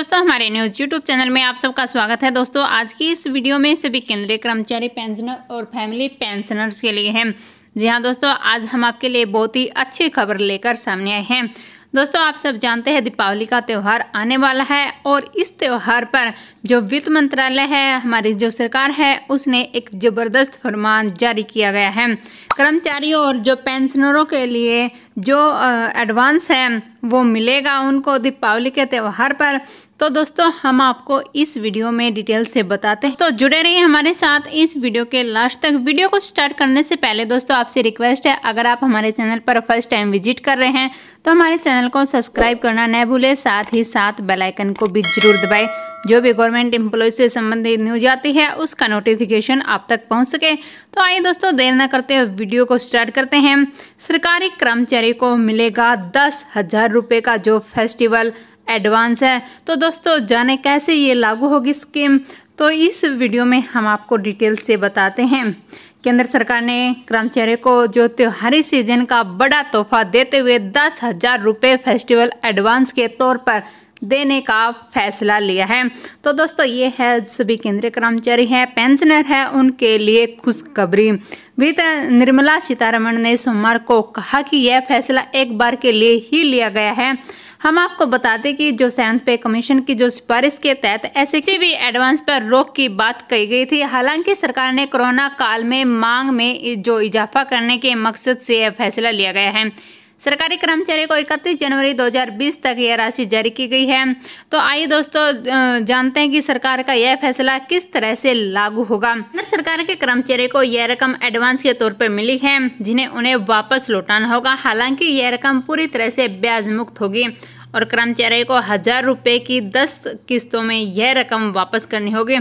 दोस्तों हमारे news YouTube channel में आप सबका स्वागत है दोस्तों आज की इस वीडियो में सभी केंद्रीय कर्मचारी पेंशनर और फैमिली पेंशनर्स के लिए हैं जी हाँ दोस्तों आज हम आपके लिए बहुत ही अच्छी खबर लेकर सामने आए हैं दोस्तों आप सब जानते हैं दीपावली का त्यौहार आने वाला है और इस त्यौहार पर जो वित्त मंत्रालय है हमारी जो सरकार है उसने एक ज़बरदस्त फरमान जारी किया गया है कर्मचारियों और जो पेंशनरों के लिए जो एडवांस है वो मिलेगा उनको दीपावली के त्यौहार पर तो दोस्तों हम आपको इस वीडियो में डिटेल से बताते हैं तो जुड़े रहिए हमारे साथ इस वीडियो के लास्ट तक वीडियो को स्टार्ट करने से पहले दोस्तों आपसे रिक्वेस्ट है अगर आप हमारे चैनल पर फर्स्ट टाइम विजिट कर रहे हैं तो हमारे चैनल को सब्सक्राइब करना न भूलें साथ ही साथ बेलाइकन को भी जरूर दबाएँ जो भी गवर्नमेंट एम्प्लॉय से संबंधित न्यूज आती है उसका नोटिफिकेशन आप तक पहुंच सके तो आइए दोस्तों देर न करते हुए वीडियो को स्टार्ट करते हैं सरकारी कर्मचारी को मिलेगा दस हज़ार रुपये का जो फेस्टिवल एडवांस है तो दोस्तों जाने कैसे ये लागू होगी स्कीम तो इस वीडियो में हम आपको डिटेल से बताते हैं केंद्र सरकार ने कर्मचारी को जो त्योहारी सीजन का बड़ा तोहफा देते हुए दस हज़ार रुपये फेस्टिवल एडवांस के तौर पर देने का फैसला लिया है तो दोस्तों ये है सभी केंद्रीय कर्मचारी हैं पेंशनर हैं उनके लिए खुशखबरी वित्त निर्मला सीतारमण ने सोमवार को कहा कि यह फैसला एक बार के लिए ही लिया गया है हम आपको बताते कि जो सेवंथ पे कमीशन की जो सिफारिश के तहत ऐसे किसी भी एडवांस पर रोक की बात कही गई थी हालांकि सरकार ने कोरोना काल में मांग में जो इजाफा करने के मकसद से यह फैसला लिया गया है सरकारी कर्मचारी को इकतीस जनवरी 2020 तक यह राशि जारी की गई है तो आइए दोस्तों जानते हैं कि सरकार का यह फैसला किस तरह से लागू होगा सरकार के कर्मचारी को यह रकम एडवांस के तौर पर मिली है जिन्हें उन्हें वापस लौटाना होगा हालांकि यह रकम पूरी तरह से ब्याज मुक्त होगी और कर्मचारी को हजार रुपये की दस किस्तों में यह रकम वापस करनी होगी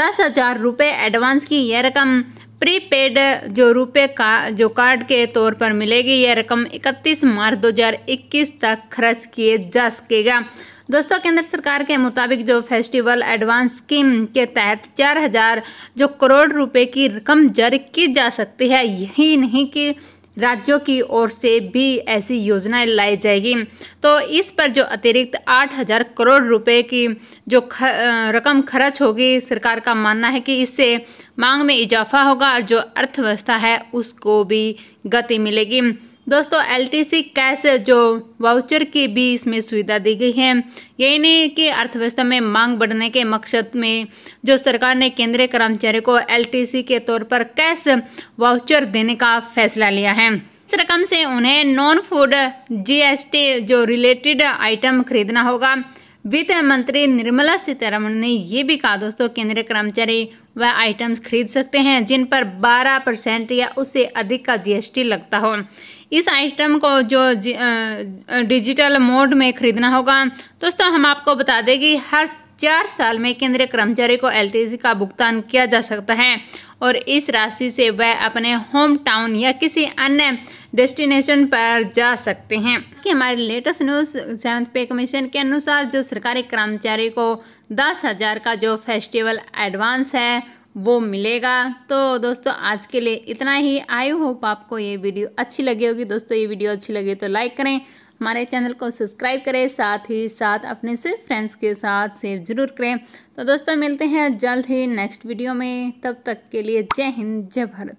दस हजार रुपये एडवांस की यह रकम प्रीपेड जो रुपए का जो कार्ड के तौर पर मिलेगी यह रकम 31 मार्च 2021 तक खर्च किए जा सकेगा दोस्तों केंद्र सरकार के मुताबिक जो फेस्टिवल एडवांस स्कीम के तहत चार हजार जो करोड़ रुपए की रकम जारी की जा सकती है यही नहीं कि राज्यों की ओर से भी ऐसी योजनाएं लाई जाएगी तो इस पर जो अतिरिक्त आठ हजार करोड़ रुपए की जो ख, रकम खर्च होगी सरकार का मानना है कि इससे मांग में इजाफा होगा और जो अर्थव्यवस्था है उसको भी गति मिलेगी दोस्तों एल कैश जो वाउचर की भी इसमें सुविधा दी गई है यही नहीं कि अर्थव्यवस्था में मांग बढ़ने के मकसद में जो सरकार ने केंद्रीय कर्मचारियों को एल के तौर पर कैश वाउचर देने का फैसला लिया है इस रकम से उन्हें नॉन फूड जीएसटी जो रिलेटेड आइटम खरीदना होगा वित्त मंत्री निर्मला सीतारमण ने ये भी कहा दोस्तों केंद्रीय कर्मचारी वह आइटम्स खरीद सकते हैं जिन पर 12 परसेंट या उससे अधिक का जीएसटी लगता हो इस आइटम को जो डिजिटल मोड में खरीदना होगा दोस्तों हम आपको बता दें कि हर चार साल में केंद्रीय कर्मचारी को एलटीसी का भुगतान किया जा सकता है और इस राशि से वह अपने होम टाउन या किसी अन्य डेस्टिनेशन पर जा सकते हैं कि हमारे latest news seventh pay commission के अनुसार जो सरकारी कर्मचारी को दस हज़ार का जो फेस्टिवल एडवांस है वो मिलेगा तो दोस्तों आज के लिए इतना ही आई होप आपको ये वीडियो अच्छी लगी होगी दोस्तों ये वीडियो अच्छी लगी तो लाइक करें हमारे चैनल को सब्सक्राइब करें साथ ही साथ अपने से फ्रेंड्स के साथ शेयर जरूर करें तो दोस्तों मिलते हैं जल्द ही नेक्स्ट वीडियो में तब तक के लिए जय हिंद जय भारत